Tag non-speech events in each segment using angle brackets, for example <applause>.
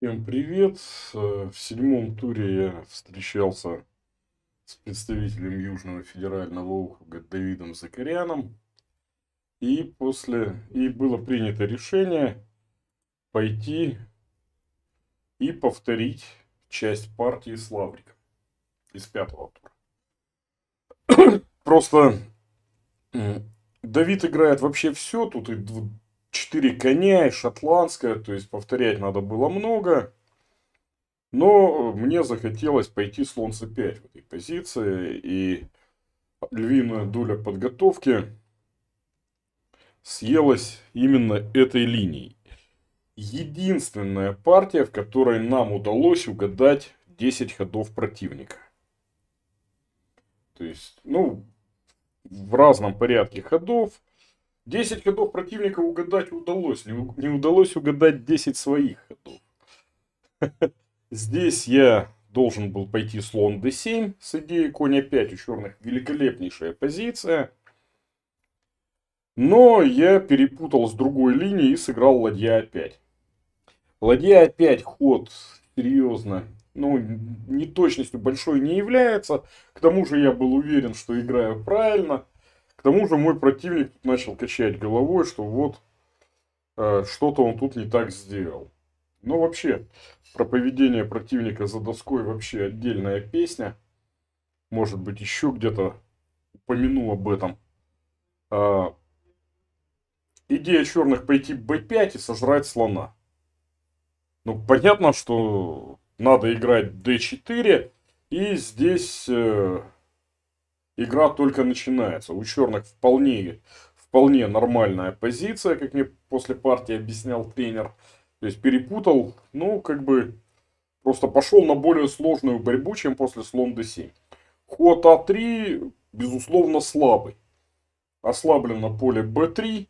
Всем привет! Э, в седьмом туре я встречался с представителем Южного федерального округа Давидом Закаряном. И после и было принято решение пойти и повторить часть партии с Лавриком из пятого тура. Просто Давид играет вообще все, тут и 4 коня и шотландская, то есть повторять надо было много. Но э, мне захотелось пойти слон c5 в этой позиции. И львиная доля подготовки съелась именно этой линией. Единственная партия, в которой нам удалось угадать 10 ходов противника. То есть, ну, в разном порядке ходов. 10 ходов противника угадать удалось. Не, не удалось угадать 10 своих ходов. <laughs> Здесь я должен был пойти слон d7 с идеей коня 5 у черных. Великолепнейшая позиция. Но я перепутал с другой линией и сыграл ладья А5. Ладья А5 ход серьезно, ну, неточностью большой не является. К тому же я был уверен, что играю правильно. К тому же мой противник начал качать головой, что вот э, что-то он тут не так сделал. Но вообще, про поведение противника за доской вообще отдельная песня. Может быть, еще где-то упомяну об этом. Э, идея черных пойти b5 и сожрать слона. Ну, понятно, что надо играть d4. И здесь... Э, игра только начинается. У черных вполне, вполне нормальная позиция, как мне после партии объяснял тренер. То есть перепутал, ну, как бы просто пошел на более сложную борьбу, чем после слон d7. Ход а3, безусловно, слабый. Ослаблено поле b3.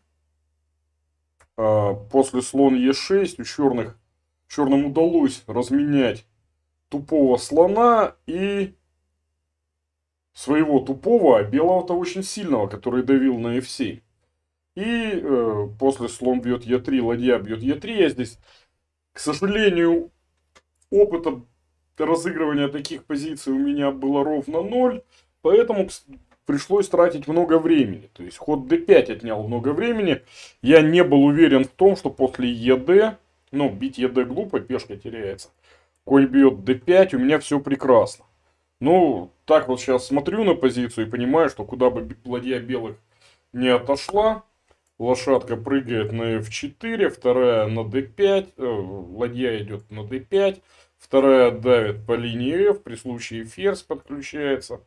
А, после слон e6 у черных, черным удалось разменять тупого слона и своего тупого, а белого-то очень сильного, который давил на F7. И э, после слон бьет Е3, ладья бьет Е3. Я здесь, к сожалению, опыта разыгрывания таких позиций у меня было ровно 0. Поэтому пришлось тратить много времени. То есть ход d5 отнял много времени. Я не был уверен в том, что после ед, ну бить ед глупо, пешка теряется. Конь бьет d5, у меня все прекрасно. Ну, так вот сейчас смотрю на позицию и понимаю, что куда бы ладья белых не отошла, лошадка прыгает на f4, вторая на d5, э, ладья идет на d5, вторая давит по линии f, при случае ферзь подключается.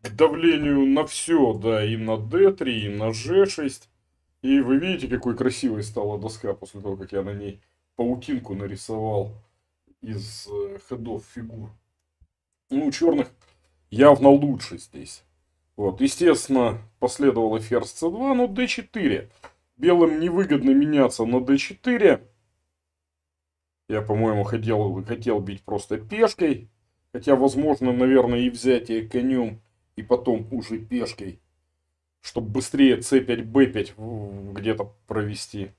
К давлению на все, да, и на d3, и на g6. И вы видите, какой красивой стала доска после того, как я на ней паутинку нарисовал из э, ходов фигур. Ну, у черных явно лучше здесь. Вот, естественно, последовало ферзь c2, но d4. Белым невыгодно меняться на d4. Я, по-моему, хотел, хотел бить просто пешкой. Хотя, возможно, наверное, и взятие конем, и потом уже пешкой. Чтобы быстрее c5, b5 где-то провести.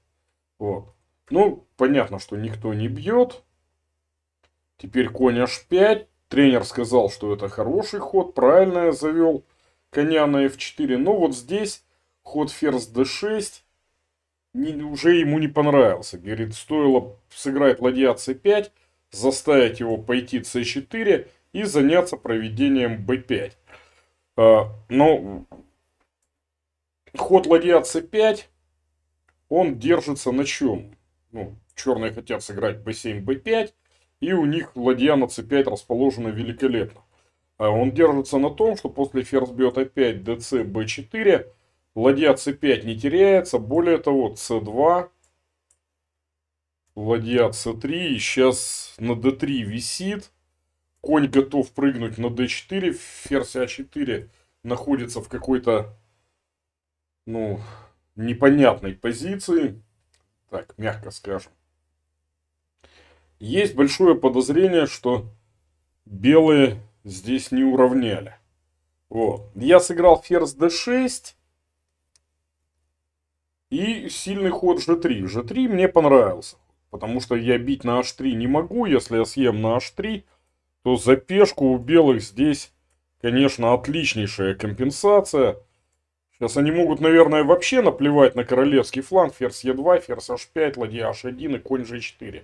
Вот. Ну, понятно, что никто не бьет. Теперь конь h5. Тренер сказал, что это хороший ход. Правильно я завел коня на f4. Но вот здесь ход ферзь d6 не, уже ему не понравился. Говорит, стоило сыграть ладья c5, заставить его пойти c4 и заняться проведением b5. А, но ход ладья c5, он держится на чем? Ну, черные хотят сыграть b7, b5. И у них ладья на c5 расположена великолепно. А Он держится на том, что после ферзь бьет опять dc, b4, ладья c5 не теряется. Более того, c2, ладья c3, сейчас на d3 висит. Конь готов прыгнуть на d4, ферзь а4 находится в какой-то, ну, непонятной позиции. Так, мягко скажем. Есть большое подозрение, что белые здесь не уравняли. Вот. Я сыграл ферзь d6 и сильный ход g3. g3 мне понравился, потому что я бить на h3 не могу. Если я съем на h3, то за пешку у белых здесь, конечно, отличнейшая компенсация. Сейчас они могут, наверное, вообще наплевать на королевский фланг. Ферзь e2, ферзь h5, ладья h1 и конь g4.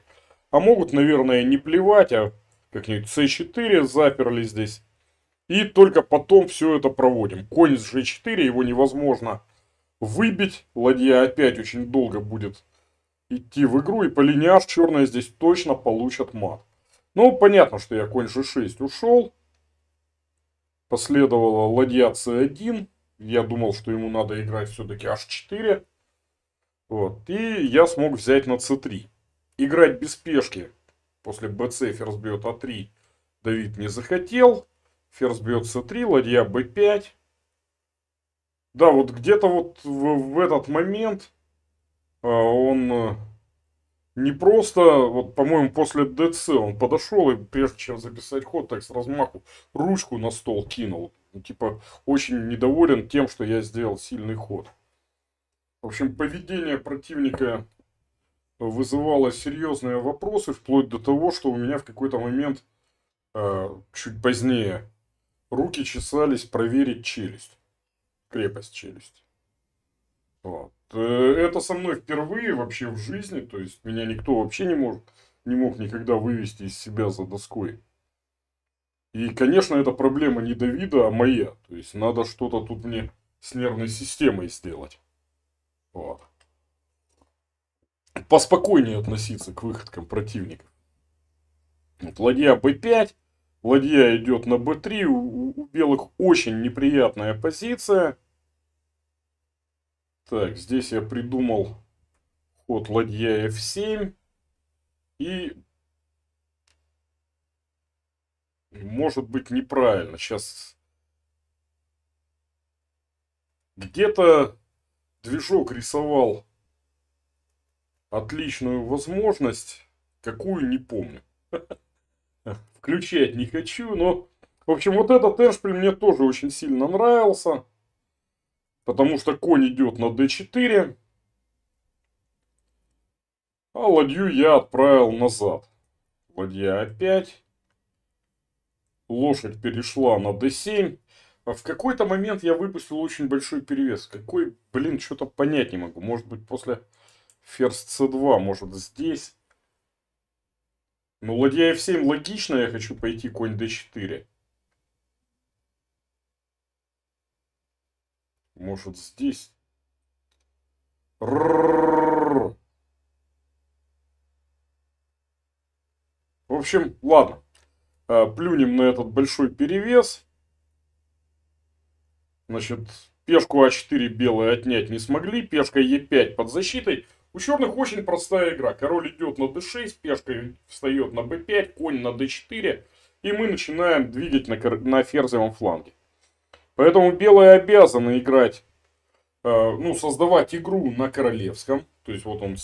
А могут, наверное, не плевать, а как-нибудь c4 заперли здесь. И только потом все это проводим. Конь с g4, его невозможно выбить. Ладья опять очень долго будет идти в игру. И по линиаж черные здесь точно получат мат. Ну, понятно, что я конь g6 ушел. Последовала ладья c1. Я думал, что ему надо играть все-таки h4. Вот. И я смог взять на c3 играть без пешки после bc ферзь бьет а3 Давид не захотел. Ферзь бьет c3, ладья b5. Да, вот где-то вот в, в этот момент а, э, он не просто, вот, по-моему, после ДЦ он подошел и прежде чем записать ход, так с размаху ручку на стол кинул. Ну, типа, очень недоволен тем, что я сделал сильный ход. В общем, поведение противника вызывало серьезные вопросы, вплоть до того, что у меня в какой-то момент, э, чуть позднее, руки чесались проверить челюсть, крепость челюсти. Вот. Э, это со мной впервые вообще в жизни, то есть меня никто вообще не, может, не мог никогда вывести из себя за доской. И, конечно, эта проблема не Давида, а моя. То есть надо что-то тут мне с нервной системой сделать. Вот поспокойнее относиться к выходкам противника Вот ладья b5, ладья идет на b3, у, у белых очень неприятная позиция. Так, здесь я придумал ход ладья f7 и может быть неправильно. Сейчас где-то движок рисовал отличную возможность, какую не помню. <laughs> Включать не хочу, но... В общем, вот этот Эншпиль мне тоже очень сильно нравился. Потому что конь идет на d4. А ладью я отправил назад. Ладья А5. Лошадь перешла на d7. А в какой-то момент я выпустил очень большой перевес. Какой, блин, что-то понять не могу. Может быть, после Ферзь c2, может, здесь. Ну, ладья f7 логично, я хочу пойти конь d4. Может, здесь. Р -р -р В общем, ладно. Плюнем на этот большой перевес. Значит, пешку А4 белые отнять не смогли. Пешка Е5 под защитой. У черных очень простая игра. Король идет на d6, пешка встает на b5, конь на d4. И мы начинаем двигать на, на ферзевом фланге. Поэтому белые обязаны играть, э, ну, создавать игру на королевском. То есть вот он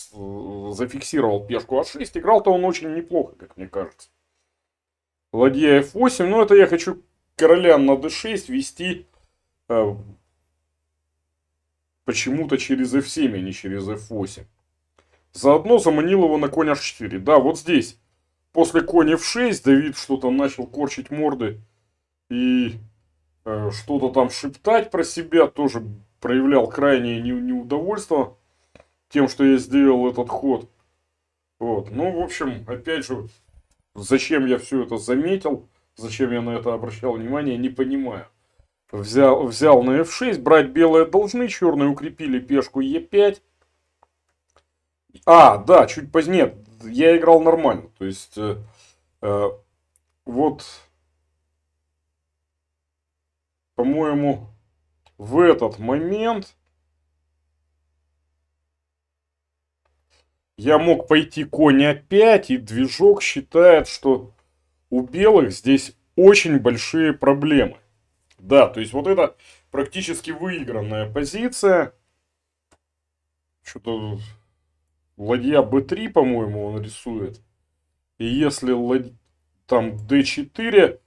зафиксировал пешку А6. Играл-то он очень неплохо, как мне кажется. Ладья F8. но ну, это я хочу короля на D6 вести э, почему-то через F7, а не через F8. Заодно заманил его на конь h4. Да, вот здесь. После коня f6 Давид что-то начал корчить морды и э, что-то там шептать про себя. Тоже проявлял крайнее не, неудовольство тем, что я сделал этот ход. Вот. Ну, в общем, опять же, зачем я все это заметил, зачем я на это обращал внимание, не понимаю. Взял, взял на f6, брать белые должны, черные укрепили пешку e5. А, да, чуть позднее. Я играл нормально. То есть, э, э, вот, по-моему, в этот момент я мог пойти конь опять, и движок считает, что у белых здесь очень большие проблемы. Да, то есть вот это практически выигранная позиция. Что-то Ладья b3, по-моему, он рисует. И если ладь... там d4,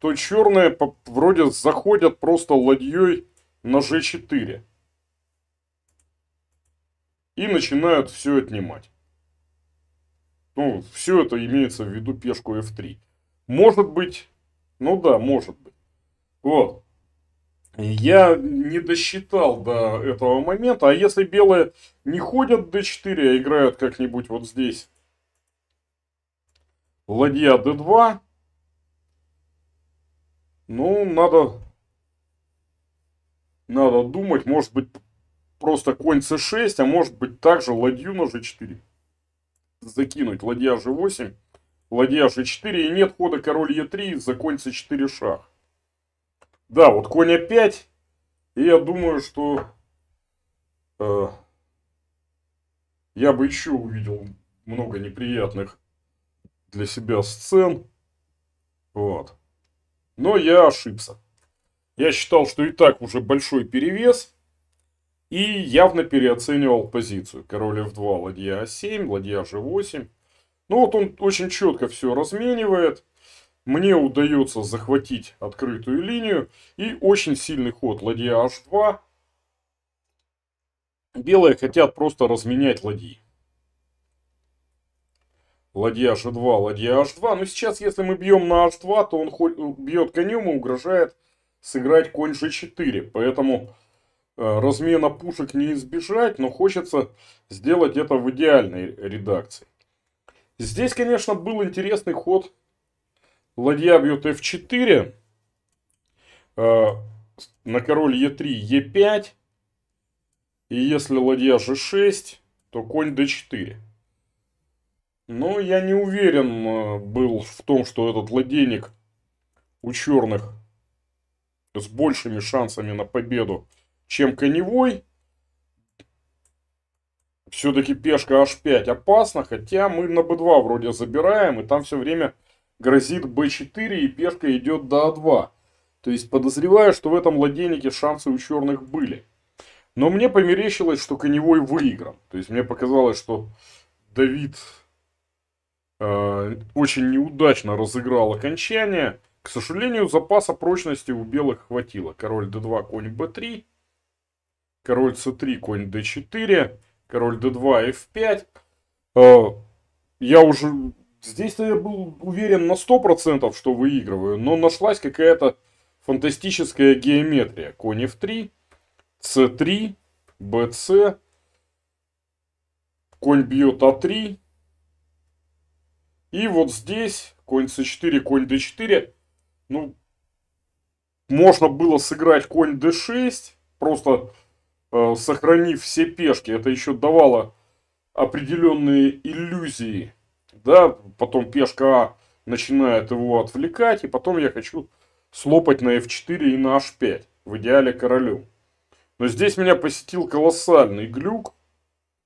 то черные по вроде заходят просто ладьей на g4. И начинают все отнимать. Ну, все это имеется в виду пешку f3. Может быть, ну да, может быть. Вот. Я не досчитал до этого момента. А если белые не ходят d4, а играют как-нибудь вот здесь. Ладья d2. Ну, надо... Надо думать, может быть, просто конь c6, а может быть, также ладью на g4. Закинуть ладья g8, ладья g4, и нет хода король e3, за конь c4 шах. Да, вот коня 5. И я думаю, что э, я бы еще увидел много неприятных для себя сцен. Вот. Но я ошибся. Я считал, что и так уже большой перевес. И явно переоценивал позицию. Король f2, ладья a7, ладья g8. Ну вот он очень четко все разменивает. Мне удается захватить открытую линию. И очень сильный ход ладья h2. Белые хотят просто разменять ладьи. Ладья h2, ладья h2. Но сейчас, если мы бьем на h2, то он э, бьет конем и угрожает сыграть конь g4. Поэтому э, размена пушек не избежать, но хочется сделать это в идеальной редакции. Здесь, конечно, был интересный ход Ладья бьет f4. Э, на король e3, e5. И если ладья g6, то конь d4. Но я не уверен э, был в том, что этот ладейник у черных с большими шансами на победу, чем коневой. Все-таки пешка h5 опасна, хотя мы на b2 вроде забираем, и там все время грозит b4 и пешка идет до a2. А То есть подозреваю, что в этом ладейнике шансы у черных были. Но мне померещилось, что коневой выигран. То есть мне показалось, что Давид э, очень неудачно разыграл окончание. К сожалению, запаса прочности у белых хватило. Король d2, конь b3. Король c3, конь d4. Король d2, f5. Э, я уже Здесь-то я был уверен на 100%, что выигрываю, но нашлась какая-то фантастическая геометрия. Конь f3, c3, bc, конь бьет a 3 И вот здесь конь c4, конь d4. Ну, можно было сыграть конь d6, просто э, сохранив все пешки. Это еще давало определенные иллюзии да, потом пешка А начинает его отвлекать, и потом я хочу слопать на f4 и на h5, в идеале королю. Но здесь меня посетил колоссальный глюк,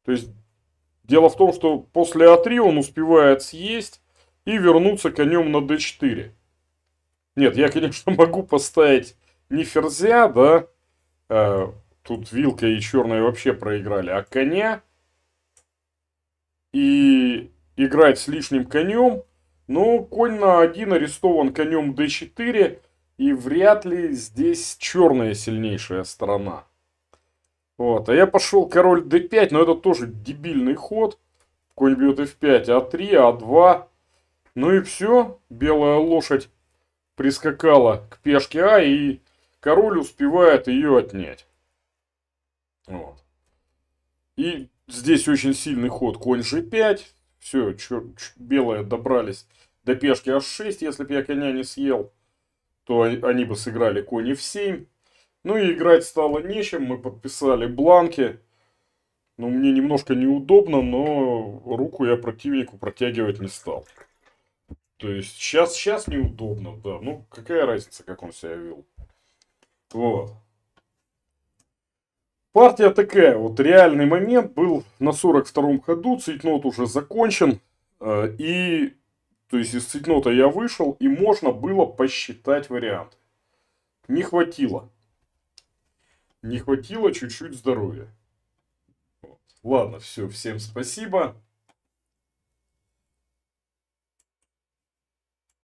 то есть дело в том, что после а3 он успевает съесть и вернуться конем на d4. Нет, я, конечно, <laughs> могу поставить не ферзя, да, э, тут вилка и черные вообще проиграли, а коня. И играть с лишним конем. Но конь на 1 арестован конем d4. И вряд ли здесь черная сильнейшая сторона. Вот, а я пошел король d5, но это тоже дебильный ход. Конь бьет f5, а3, а2. Ну и все, белая лошадь прискакала к пешке А, и король успевает ее отнять. Вот. И здесь очень сильный ход конь g5. Все, чер... белые добрались до пешки h6, если бы я коня не съел, то они бы сыграли конь f7. Ну и играть стало нечем, мы подписали бланки. Ну, мне немножко неудобно, но руку я противнику протягивать не стал. То есть сейчас, сейчас неудобно, да. Ну, какая разница, как он себя вел. Вот. Партия такая, вот реальный момент был на 42-м ходу, цветнот уже закончен, э, и, то есть из цветнота я вышел, и можно было посчитать варианты. Не хватило. Не хватило чуть-чуть здоровья. Ладно, все, всем спасибо.